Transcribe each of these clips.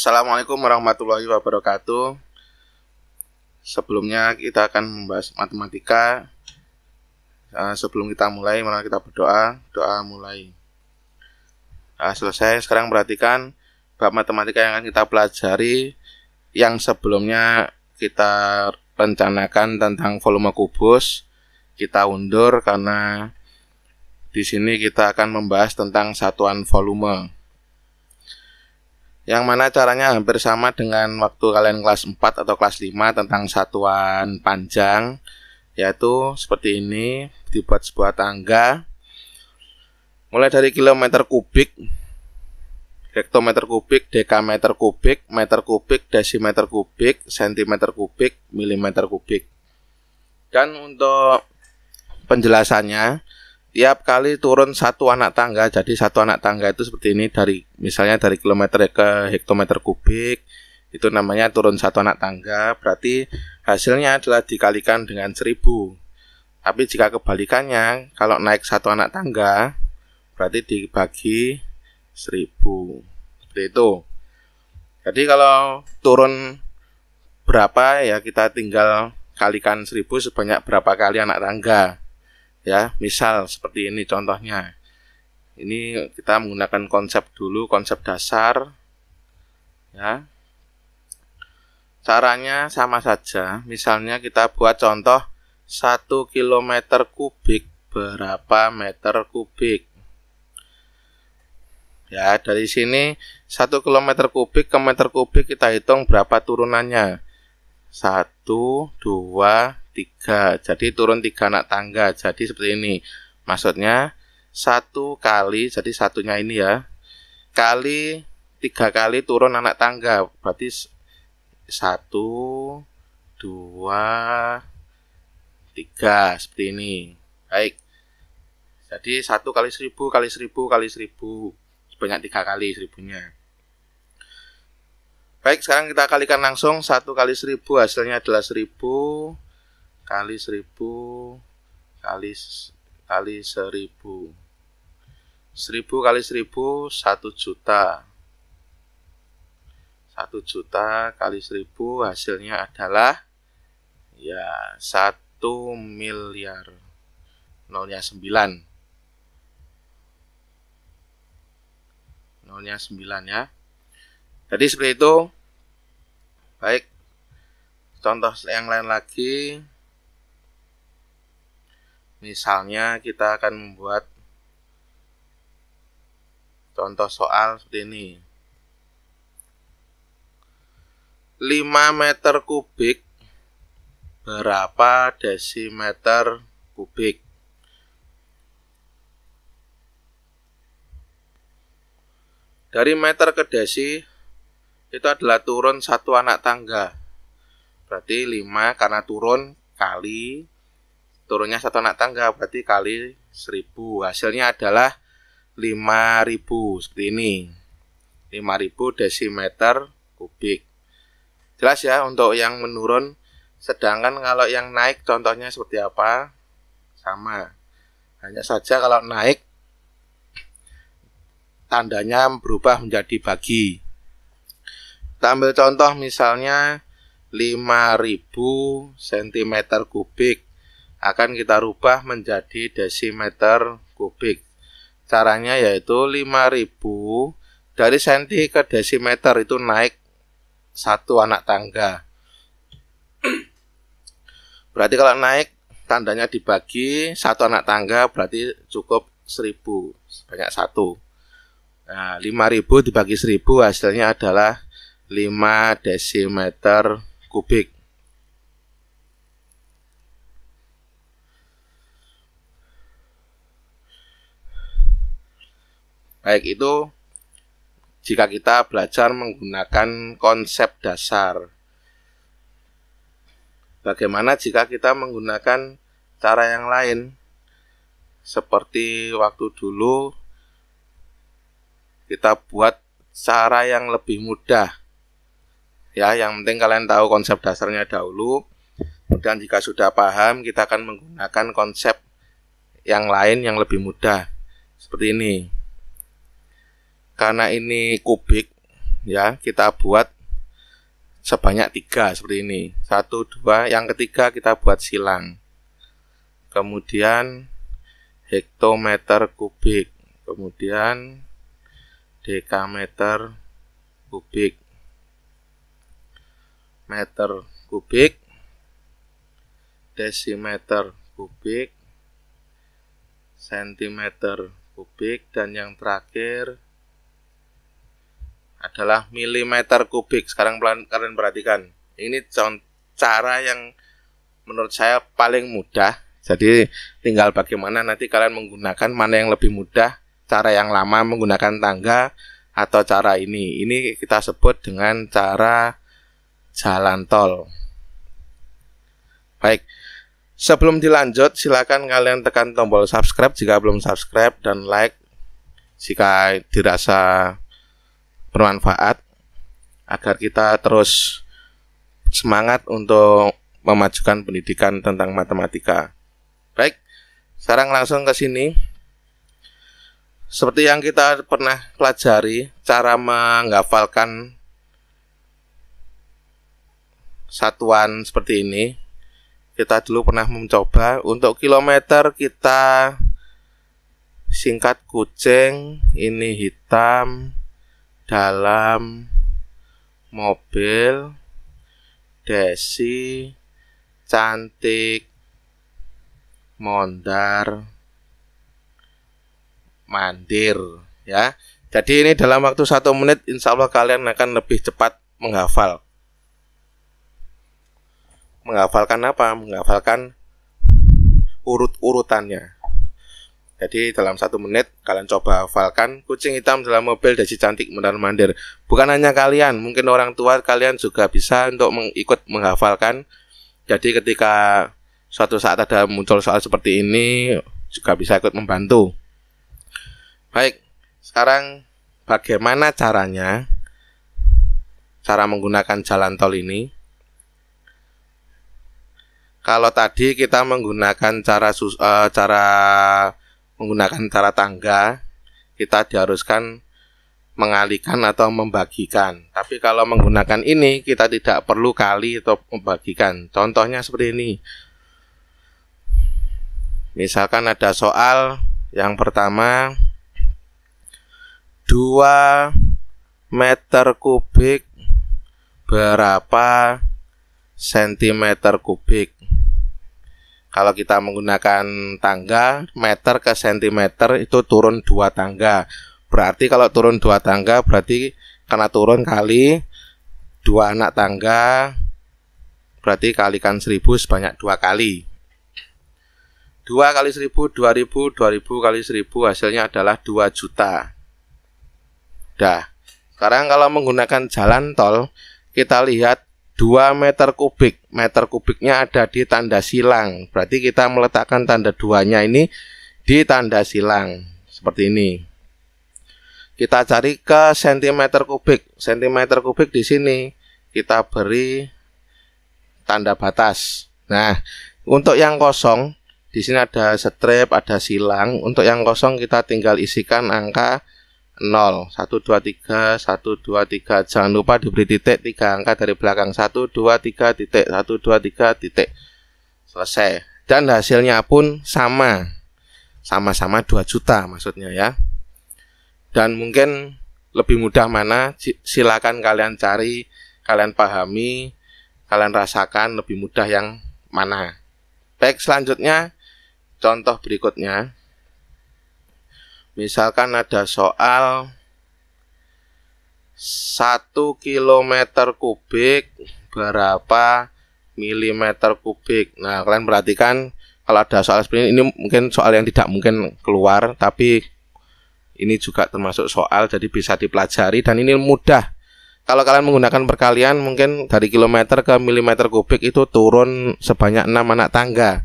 Assalamualaikum warahmatullahi wabarakatuh. Sebelumnya kita akan membahas matematika. Eh, sebelum kita mulai, mari kita berdoa. Doa mulai. Nah, selesai. Sekarang perhatikan bab matematika yang akan kita pelajari yang sebelumnya kita rencanakan tentang volume kubus kita undur karena di sini kita akan membahas tentang satuan volume yang mana caranya hampir sama dengan waktu kalian kelas 4 atau kelas 5 tentang satuan panjang yaitu seperti ini dibuat sebuah tangga mulai dari kilometer kubik hektometer kubik, dekameter kubik, meter kubik, desimeter kubik, sentimeter kubik, milimeter kubik. Dan untuk penjelasannya, tiap kali turun satu anak tangga jadi satu anak tangga itu seperti ini dari misalnya dari kilometer ke hektometer kubik itu namanya turun satu anak tangga berarti hasilnya adalah dikalikan dengan seribu tapi jika kebalikannya kalau naik satu anak tangga berarti dibagi seribu seperti itu jadi kalau turun berapa ya kita tinggal kalikan seribu sebanyak berapa kali anak tangga ya misal seperti ini contohnya ini kita menggunakan konsep dulu konsep dasar ya caranya sama saja misalnya kita buat contoh 1 km kubik berapa meter kubik ya dari sini 1 km kubik ke meter kubik kita hitung berapa turunannya 1 2 tiga jadi turun tiga anak tangga jadi seperti ini maksudnya satu kali jadi satunya ini ya kali tiga kali turun anak tangga berarti satu dua tiga seperti ini baik jadi satu kali seribu kali seribu kali seribu sebanyak tiga kali seribunya baik sekarang kita kalikan langsung satu kali seribu hasilnya adalah seribu kali 1000 kali kali 1000. 1000 kali 1000 1 juta. 1 juta kali 1000 hasilnya adalah ya 1 miliar. Nolnya 9. nolnya 9 ya. Jadi seperti itu. Baik. Contoh yang lain lagi. Misalnya kita akan membuat contoh soal seperti ini. 5 meter kubik berapa desimeter kubik? Dari meter ke desi itu adalah turun satu anak tangga. Berarti 5 karena turun kali turunnya satu anak tangga berarti kali 1000 hasilnya adalah 5000 seperti ini 5000 desimeter kubik jelas ya untuk yang menurun sedangkan kalau yang naik contohnya seperti apa sama hanya saja kalau naik tandanya berubah menjadi bagi. tampil contoh misalnya 5000 cm kubik akan kita rubah menjadi desimeter kubik. Caranya yaitu 5000 dari senti ke desimeter itu naik satu anak tangga. Berarti kalau naik tandanya dibagi satu anak tangga berarti cukup 1000 sebanyak satu. Nah, 5000 dibagi 1000 hasilnya adalah 5 desimeter kubik. Baik itu jika kita belajar menggunakan konsep dasar. Bagaimana jika kita menggunakan cara yang lain? Seperti waktu dulu kita buat cara yang lebih mudah. Ya, yang penting kalian tahu konsep dasarnya dahulu. Dan jika sudah paham, kita akan menggunakan konsep yang lain yang lebih mudah. Seperti ini karena ini kubik ya kita buat sebanyak tiga seperti ini satu dua yang ketiga kita buat silang kemudian hektometer kubik kemudian dekameter kubik meter kubik desimeter kubik sentimeter kubik dan yang terakhir adalah milimeter kubik. Sekarang pelan kalian perhatikan. Ini cara yang menurut saya paling mudah. Jadi tinggal bagaimana nanti kalian menggunakan mana yang lebih mudah, cara yang lama menggunakan tangga atau cara ini. Ini kita sebut dengan cara jalan tol. Baik. Sebelum dilanjut, silakan kalian tekan tombol subscribe jika belum subscribe dan like jika dirasa bermanfaat agar kita terus semangat untuk memajukan pendidikan tentang matematika. Baik, sekarang langsung ke sini. Seperti yang kita pernah pelajari, cara menghafalkan satuan seperti ini, kita dulu pernah mencoba untuk kilometer kita singkat kucing, ini hitam, dalam mobil Desi cantik mondar mandir ya jadi ini dalam waktu satu menit insya Allah kalian akan lebih cepat menghafal menghafalkan apa menghafalkan urut-urutannya jadi dalam satu menit kalian coba hafalkan kucing hitam dalam mobil dari cantik mendar mandir. Bukan hanya kalian, mungkin orang tua kalian juga bisa untuk mengikut menghafalkan. Jadi ketika suatu saat ada muncul soal seperti ini juga bisa ikut membantu. Baik, sekarang bagaimana caranya cara menggunakan jalan tol ini? Kalau tadi kita menggunakan cara uh, cara menggunakan cara tangga kita diharuskan mengalihkan atau membagikan. Tapi kalau menggunakan ini kita tidak perlu kali atau membagikan. Contohnya seperti ini. Misalkan ada soal yang pertama 2 meter kubik berapa sentimeter kubik kalau kita menggunakan tangga, meter ke sentimeter itu turun dua tangga. Berarti kalau turun dua tangga berarti karena turun kali dua anak tangga berarti kalikan seribu sebanyak dua kali. dua kali seribu dua ribu dua ribu kali seribu hasilnya adalah dua juta. Dah. Sekarang kalau menggunakan jalan tol, kita lihat 2 meter kubik. Meter kubiknya ada di tanda silang. Berarti kita meletakkan tanda duanya ini di tanda silang. Seperti ini. Kita cari ke sentimeter kubik. Sentimeter kubik di sini. Kita beri tanda batas. Nah, untuk yang kosong, di sini ada strip, ada silang. Untuk yang kosong kita tinggal isikan angka 0 1 2 3 1 2 3 jangan lupa diberi titik 3 angka dari belakang 1 2 3 titik 1 2 3 titik selesai dan hasilnya pun sama sama-sama 2 juta maksudnya ya dan mungkin lebih mudah mana silakan kalian cari kalian pahami kalian rasakan lebih mudah yang mana baik selanjutnya contoh berikutnya Misalkan ada soal 1 km kubik berapa milimeter kubik. Nah, kalian perhatikan kalau ada soal seperti ini, ini mungkin soal yang tidak mungkin keluar, tapi ini juga termasuk soal jadi bisa dipelajari dan ini mudah. Kalau kalian menggunakan perkalian mungkin dari kilometer ke milimeter kubik itu turun sebanyak 6 anak tangga.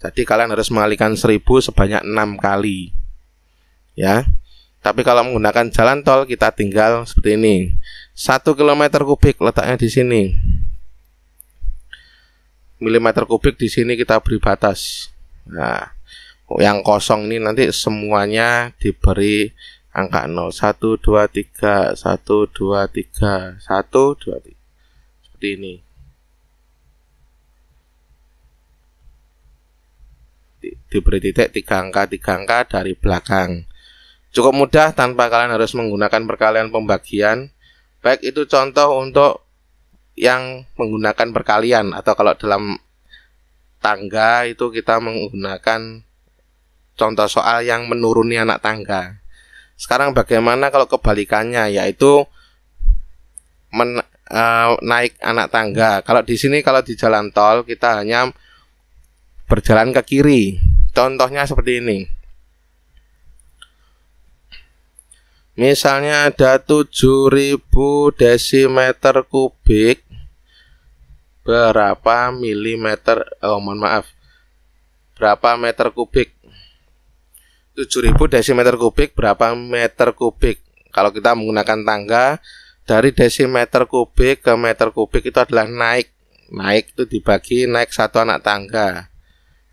Jadi kalian harus mengalikan 1000 sebanyak 6 kali ya. Tapi kalau menggunakan jalan tol kita tinggal seperti ini. 1 km kubik letaknya di sini. Milimeter kubik di sini kita beri batas. Nah, yang kosong ini nanti semuanya diberi angka 0 1 2 3 1 2 3 1 2 3 seperti ini. diberi titik tiga angka tiga angka dari belakang Cukup mudah tanpa kalian harus menggunakan perkalian pembagian. Baik itu contoh untuk yang menggunakan perkalian atau kalau dalam tangga itu kita menggunakan contoh soal yang menuruni anak tangga. Sekarang bagaimana kalau kebalikannya yaitu men, e, naik anak tangga. Kalau di sini kalau di jalan tol kita hanya berjalan ke kiri. Contohnya seperti ini. Misalnya ada 7000 desimeter kubik berapa milimeter oh mohon maaf berapa meter kubik 7000 desimeter kubik berapa meter kubik kalau kita menggunakan tangga dari desimeter kubik ke meter kubik itu adalah naik naik itu dibagi naik satu anak tangga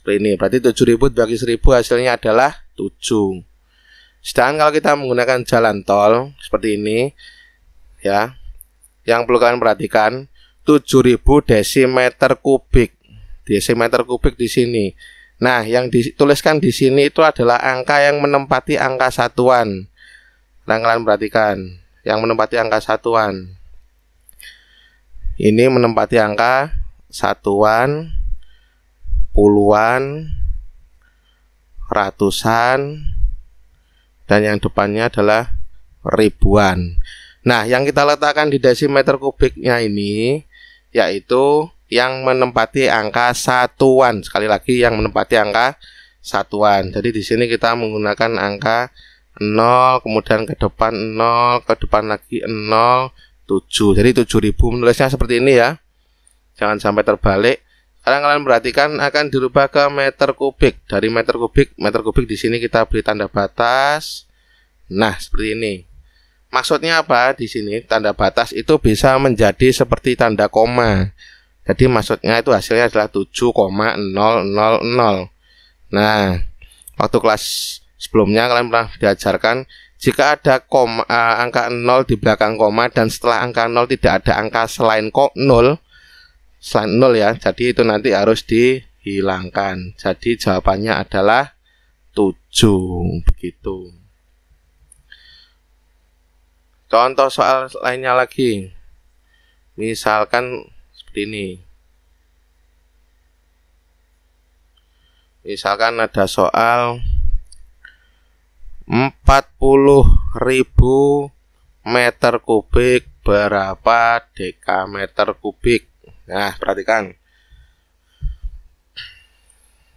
seperti ini berarti 7000 bagi 1000 hasilnya adalah 7 Sedangkan kalau kita menggunakan jalan tol seperti ini ya. Yang perlu kalian perhatikan 7000 desimeter kubik. Desimeter kubik di sini. Nah, yang dituliskan di sini itu adalah angka yang menempati angka satuan. Nah, kalian perhatikan, yang menempati angka satuan. Ini menempati angka satuan, puluhan, ratusan, dan yang depannya adalah ribuan. Nah, yang kita letakkan di desimeter kubiknya ini yaitu yang menempati angka satuan. Sekali lagi yang menempati angka satuan. Jadi di sini kita menggunakan angka 0 kemudian ke depan 0 ke depan lagi 0 7. Jadi 7000 menulisnya seperti ini ya. Jangan sampai terbalik. Sekarang kalian perhatikan akan dirubah ke meter kubik. Dari meter kubik, meter kubik di sini kita beri tanda batas. Nah, seperti ini. Maksudnya apa di sini? Tanda batas itu bisa menjadi seperti tanda koma. Jadi maksudnya itu hasilnya adalah 7,000. Nah, waktu kelas sebelumnya kalian pernah diajarkan jika ada koma, eh, angka 0 di belakang koma dan setelah angka 0 tidak ada angka selain kok 0, selain nol ya jadi itu nanti harus dihilangkan jadi jawabannya adalah 7 begitu contoh soal lainnya lagi misalkan seperti ini misalkan ada soal 40.000 meter kubik berapa dekameter kubik Nah, perhatikan.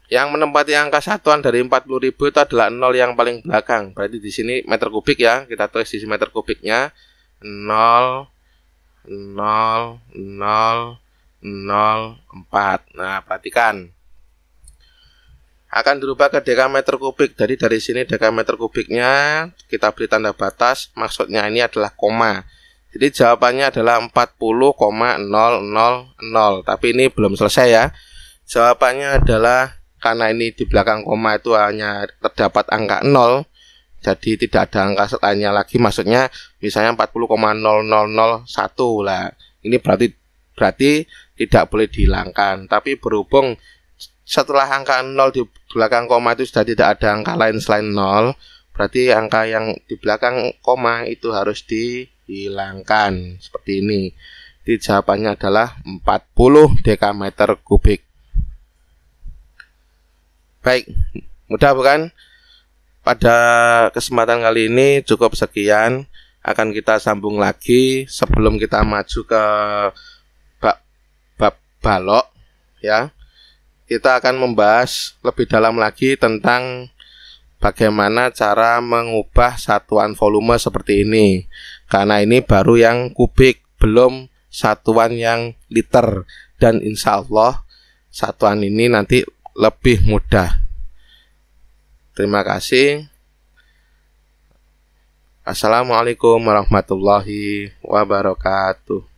Yang menempati angka satuan dari 40.000 itu adalah 0 yang paling belakang. Berarti di sini meter kubik ya. Kita tulis di sini meter kubiknya 0 0 0 0 4. Nah, perhatikan. Akan dirubah ke dekameter kubik. Jadi dari sini dekameter kubiknya kita beri tanda batas. Maksudnya ini adalah koma jadi jawabannya adalah 40,000 tapi ini belum selesai ya. Jawabannya adalah karena ini di belakang koma itu hanya terdapat angka 0 jadi tidak ada angka setelahnya lagi maksudnya misalnya 40,0001 lah ini berarti berarti tidak boleh dihilangkan tapi berhubung setelah angka 0 di belakang koma itu sudah tidak ada angka lain selain 0 berarti angka yang di belakang koma itu harus di hilangkan seperti ini. Jadi jawabannya adalah 40 dekameter kubik. Baik, mudah bukan? Pada kesempatan kali ini cukup sekian. Akan kita sambung lagi sebelum kita maju ke bab, bab balok ya. Kita akan membahas lebih dalam lagi tentang bagaimana cara mengubah satuan volume seperti ini karena ini baru yang kubik belum satuan yang liter dan insya Allah satuan ini nanti lebih mudah terima kasih Assalamualaikum warahmatullahi wabarakatuh